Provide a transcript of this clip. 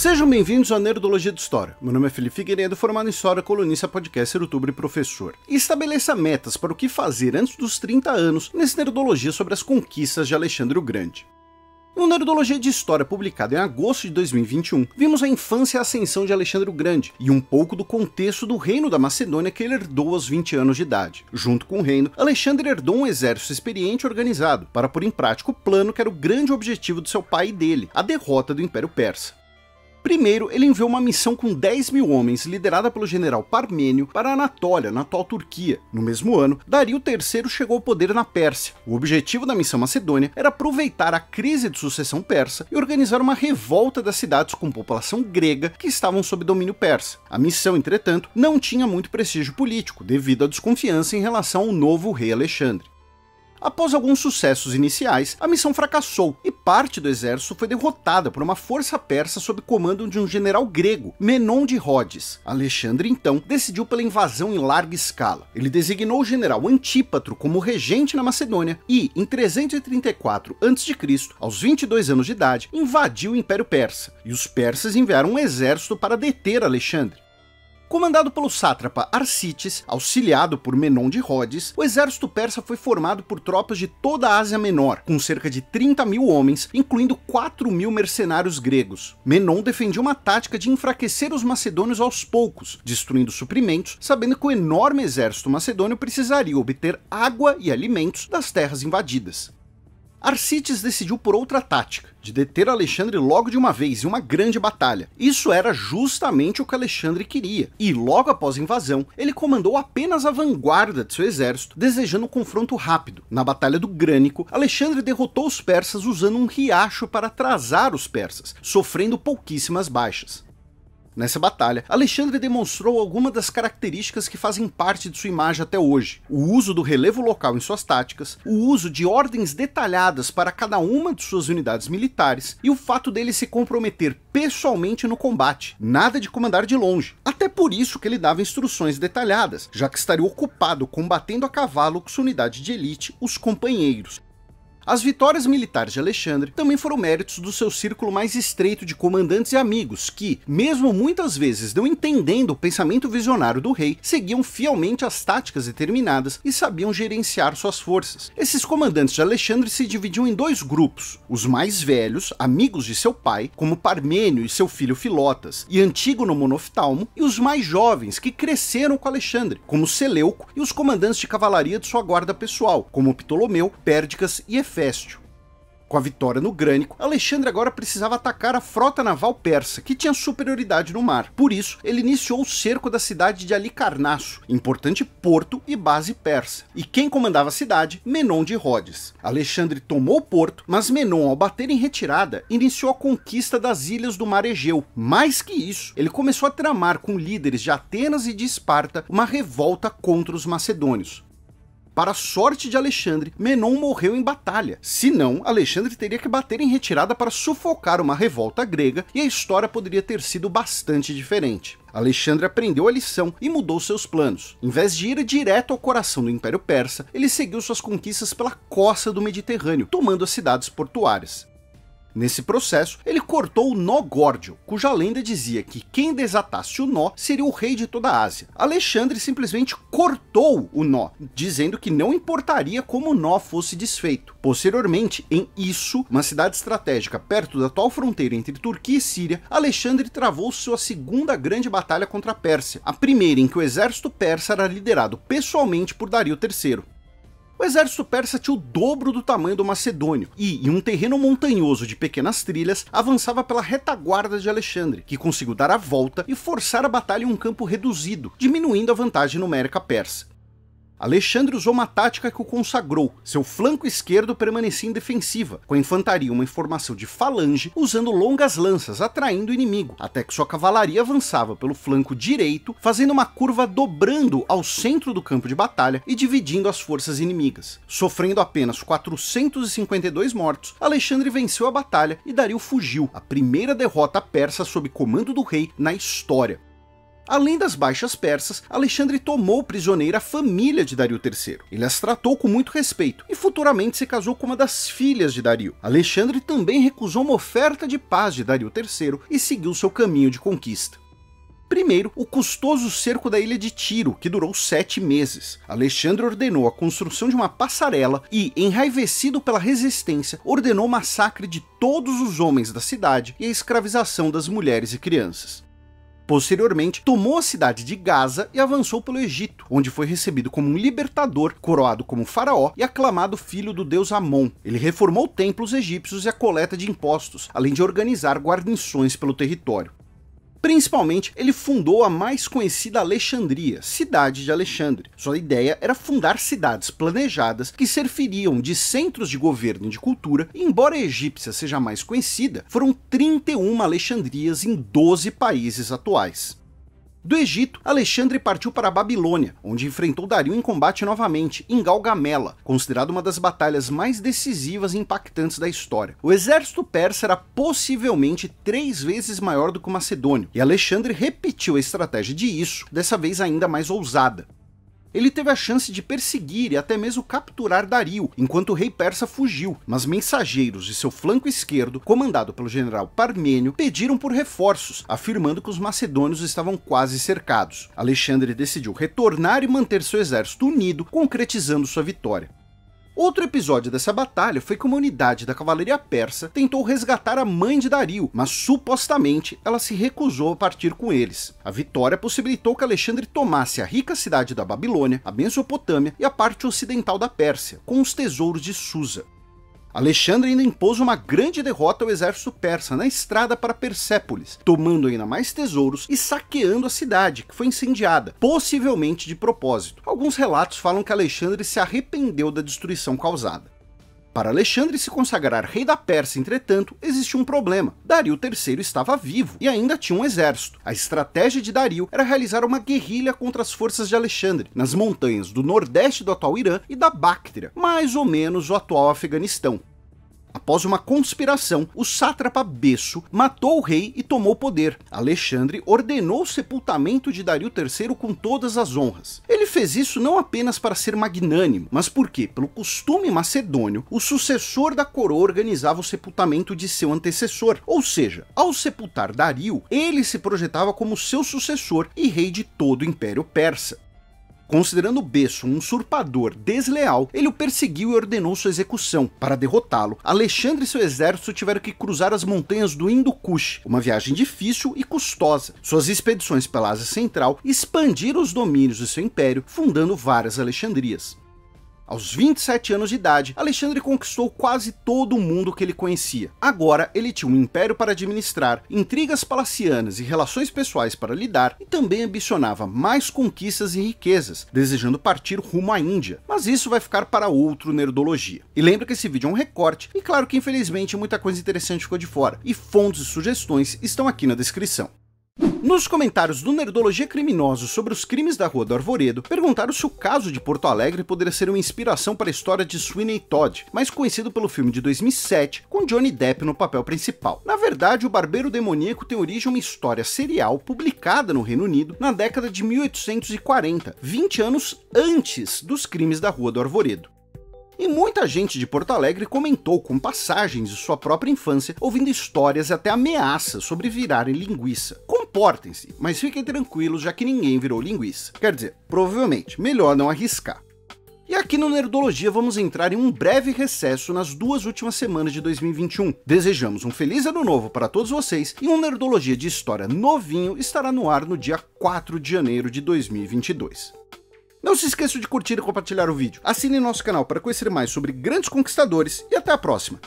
Sejam bem-vindos ao Nerdologia de História. Meu nome é Felipe Figueiredo, formado em História, colunista, podcaster, youtuber e professor. estabeleça metas para o que fazer antes dos 30 anos nesse Nerdologia sobre as conquistas de Alexandre o Grande. No Nerdologia de História, publicado em agosto de 2021, vimos a infância e a ascensão de Alexandre o Grande e um pouco do contexto do reino da Macedônia que ele herdou aos 20 anos de idade. Junto com o reino, Alexandre herdou um exército experiente e organizado para pôr em prática o plano que era o grande objetivo do seu pai e dele, a derrota do Império Persa. Primeiro, ele enviou uma missão com 10 mil homens, liderada pelo general Parmênio, para Anatólia, na atual Turquia. No mesmo ano, Dario III chegou ao poder na Pérsia. O objetivo da missão macedônia era aproveitar a crise de sucessão persa e organizar uma revolta das cidades com população grega que estavam sob domínio persa. A missão, entretanto, não tinha muito prestígio político, devido à desconfiança em relação ao novo rei Alexandre. Após alguns sucessos iniciais, a missão fracassou e parte do exército foi derrotada por uma força persa sob comando de um general grego, Menon de Rhodes. Alexandre então decidiu pela invasão em larga escala. Ele designou o general Antípatro como regente na Macedônia e, em 334 a.C., aos 22 anos de idade, invadiu o Império Persa, e os persas enviaram um exército para deter Alexandre. Comandado pelo sátrapa Arcites, auxiliado por Menon de Rhodes, o exército persa foi formado por tropas de toda a Ásia Menor, com cerca de 30 mil homens, incluindo 4 mil mercenários gregos. Menon defendia uma tática de enfraquecer os macedônios aos poucos, destruindo suprimentos, sabendo que o enorme exército macedônio precisaria obter água e alimentos das terras invadidas. Arcites decidiu por outra tática, de deter Alexandre logo de uma vez em uma grande batalha. Isso era justamente o que Alexandre queria, e logo após a invasão, ele comandou apenas a vanguarda de seu exército, desejando um confronto rápido. Na Batalha do Grânico, Alexandre derrotou os persas usando um riacho para atrasar os persas, sofrendo pouquíssimas baixas. Nessa batalha, Alexandre demonstrou algumas das características que fazem parte de sua imagem até hoje: o uso do relevo local em suas táticas, o uso de ordens detalhadas para cada uma de suas unidades militares e o fato dele se comprometer pessoalmente no combate, nada de comandar de longe. Até por isso que ele dava instruções detalhadas, já que estaria ocupado combatendo a cavalo com sua unidade de elite, os companheiros, as vitórias militares de Alexandre também foram méritos do seu círculo mais estreito de comandantes e amigos, que, mesmo muitas vezes não entendendo o pensamento visionário do rei, seguiam fielmente as táticas determinadas e sabiam gerenciar suas forças. Esses comandantes de Alexandre se dividiam em dois grupos: os mais velhos, amigos de seu pai, como Parmênio e seu filho Filotas, e no Monoftalmo, e os mais jovens que cresceram com Alexandre, como Seleuco e os comandantes de cavalaria de sua guarda pessoal, como Ptolomeu, Pérdicas e com a vitória no Grânico, Alexandre agora precisava atacar a frota naval persa, que tinha superioridade no mar. Por isso, ele iniciou o cerco da cidade de Alicarnasso, importante porto e base persa. E quem comandava a cidade? Menon de Rhodes. Alexandre tomou o porto, mas Menon, ao bater em retirada, iniciou a conquista das ilhas do Mar Egeu. Mais que isso, ele começou a tramar com líderes de Atenas e de Esparta uma revolta contra os macedônios. Para sorte de Alexandre, Menon morreu em batalha. Senão, Alexandre teria que bater em retirada para sufocar uma revolta grega e a história poderia ter sido bastante diferente. Alexandre aprendeu a lição e mudou seus planos. Em vez de ir direto ao coração do Império Persa, ele seguiu suas conquistas pela costa do Mediterrâneo, tomando as cidades portuárias. Nesse processo, ele cortou o nó Górdio, cuja lenda dizia que quem desatasse o nó seria o rei de toda a Ásia. Alexandre simplesmente cortou o nó, dizendo que não importaria como o nó fosse desfeito. Posteriormente, em Isso, uma cidade estratégica perto da atual fronteira entre Turquia e Síria, Alexandre travou sua segunda grande batalha contra a Pérsia, a primeira em que o exército persa era liderado pessoalmente por Dario III o exército persa tinha o dobro do tamanho do macedônio e, em um terreno montanhoso de pequenas trilhas, avançava pela retaguarda de Alexandre, que conseguiu dar a volta e forçar a batalha em um campo reduzido, diminuindo a vantagem numérica persa. Alexandre usou uma tática que o consagrou. Seu flanco esquerdo permanecia em defensiva, com a infantaria uma formação de falange, usando longas lanças, atraindo o inimigo, até que sua cavalaria avançava pelo flanco direito, fazendo uma curva dobrando ao centro do campo de batalha e dividindo as forças inimigas. Sofrendo apenas 452 mortos, Alexandre venceu a batalha e Dario fugiu, a primeira derrota persa sob comando do rei na história. Além das baixas persas, Alexandre tomou prisioneira a família de Dario III. Ele as tratou com muito respeito e futuramente se casou com uma das filhas de Dario. Alexandre também recusou uma oferta de paz de Dario III e seguiu seu caminho de conquista. Primeiro, o custoso cerco da ilha de Tiro, que durou sete meses. Alexandre ordenou a construção de uma passarela e, enraivecido pela resistência, ordenou o massacre de todos os homens da cidade e a escravização das mulheres e crianças. Posteriormente, tomou a cidade de Gaza e avançou pelo Egito, onde foi recebido como um libertador, coroado como faraó e aclamado filho do deus Amon. Ele reformou templos egípcios e a coleta de impostos, além de organizar guarnições pelo território. Principalmente, ele fundou a mais conhecida Alexandria, cidade de Alexandre. Sua ideia era fundar cidades planejadas que serviriam de centros de governo e de cultura, e embora a egípcia seja mais conhecida, foram 31 Alexandrias em 12 países atuais. Do Egito, Alexandre partiu para a Babilônia, onde enfrentou Dario em combate novamente, em Galgamela, considerada uma das batalhas mais decisivas e impactantes da história. O exército persa era possivelmente três vezes maior do que o macedônio, e Alexandre repetiu a estratégia de isso, dessa vez ainda mais ousada. Ele teve a chance de perseguir e até mesmo capturar Dario, enquanto o rei persa fugiu, mas mensageiros de seu flanco esquerdo, comandado pelo general Parmênio, pediram por reforços, afirmando que os macedônios estavam quase cercados. Alexandre decidiu retornar e manter seu exército unido, concretizando sua vitória. Outro episódio dessa batalha foi que uma unidade da cavalaria persa tentou resgatar a mãe de Dario, mas supostamente ela se recusou a partir com eles. A vitória possibilitou que Alexandre tomasse a rica cidade da Babilônia, a Mesopotâmia e a parte ocidental da Pérsia, com os tesouros de Susa. Alexandre ainda impôs uma grande derrota ao exército persa na estrada para Persépolis, tomando ainda mais tesouros e saqueando a cidade, que foi incendiada, possivelmente de propósito. Alguns relatos falam que Alexandre se arrependeu da destruição causada. Para Alexandre se consagrar rei da Pérsia, entretanto, existia um problema. Dario III estava vivo e ainda tinha um exército. A estratégia de Dario era realizar uma guerrilha contra as forças de Alexandre, nas montanhas do nordeste do atual Irã e da Bactria, mais ou menos o atual Afeganistão. Após uma conspiração, o sátrapa Besso matou o rei e tomou o poder. Alexandre ordenou o sepultamento de Dario III com todas as honras. Ele fez isso não apenas para ser magnânimo, mas porque, pelo costume macedônio, o sucessor da coroa organizava o sepultamento de seu antecessor, ou seja, ao sepultar Dario, ele se projetava como seu sucessor e rei de todo o Império Persa. Considerando Besso um usurpador desleal, ele o perseguiu e ordenou sua execução. Para derrotá-lo, Alexandre e seu exército tiveram que cruzar as montanhas do indo Kush, uma viagem difícil e custosa. Suas expedições pela Ásia Central expandiram os domínios de seu império, fundando várias Alexandrias. Aos 27 anos de idade, Alexandre conquistou quase todo o mundo que ele conhecia. Agora, ele tinha um império para administrar, intrigas palacianas e relações pessoais para lidar, e também ambicionava mais conquistas e riquezas, desejando partir rumo à Índia. Mas isso vai ficar para outro Nerdologia. E lembra que esse vídeo é um recorte, e claro que infelizmente muita coisa interessante ficou de fora, e fontes e sugestões estão aqui na descrição. Nos comentários do Nerdologia Criminoso sobre os crimes da Rua do Arvoredo, perguntaram se o caso de Porto Alegre poderia ser uma inspiração para a história de Sweeney Todd, mais conhecido pelo filme de 2007, com Johnny Depp no papel principal. Na verdade, o Barbeiro Demoníaco tem origem em uma história serial publicada no Reino Unido na década de 1840, 20 anos antes dos crimes da Rua do Arvoredo. E muita gente de Porto Alegre comentou com passagens de sua própria infância, ouvindo histórias e até ameaças sobre virarem linguiça. Comportem-se, mas fiquem tranquilos já que ninguém virou linguiça. Quer dizer, provavelmente, melhor não arriscar. E aqui no Nerdologia vamos entrar em um breve recesso nas duas últimas semanas de 2021. Desejamos um feliz ano novo para todos vocês e um Nerdologia de história novinho estará no ar no dia 4 de janeiro de 2022. Não se esqueça de curtir e compartilhar o vídeo. Assine nosso canal para conhecer mais sobre grandes conquistadores e até a próxima.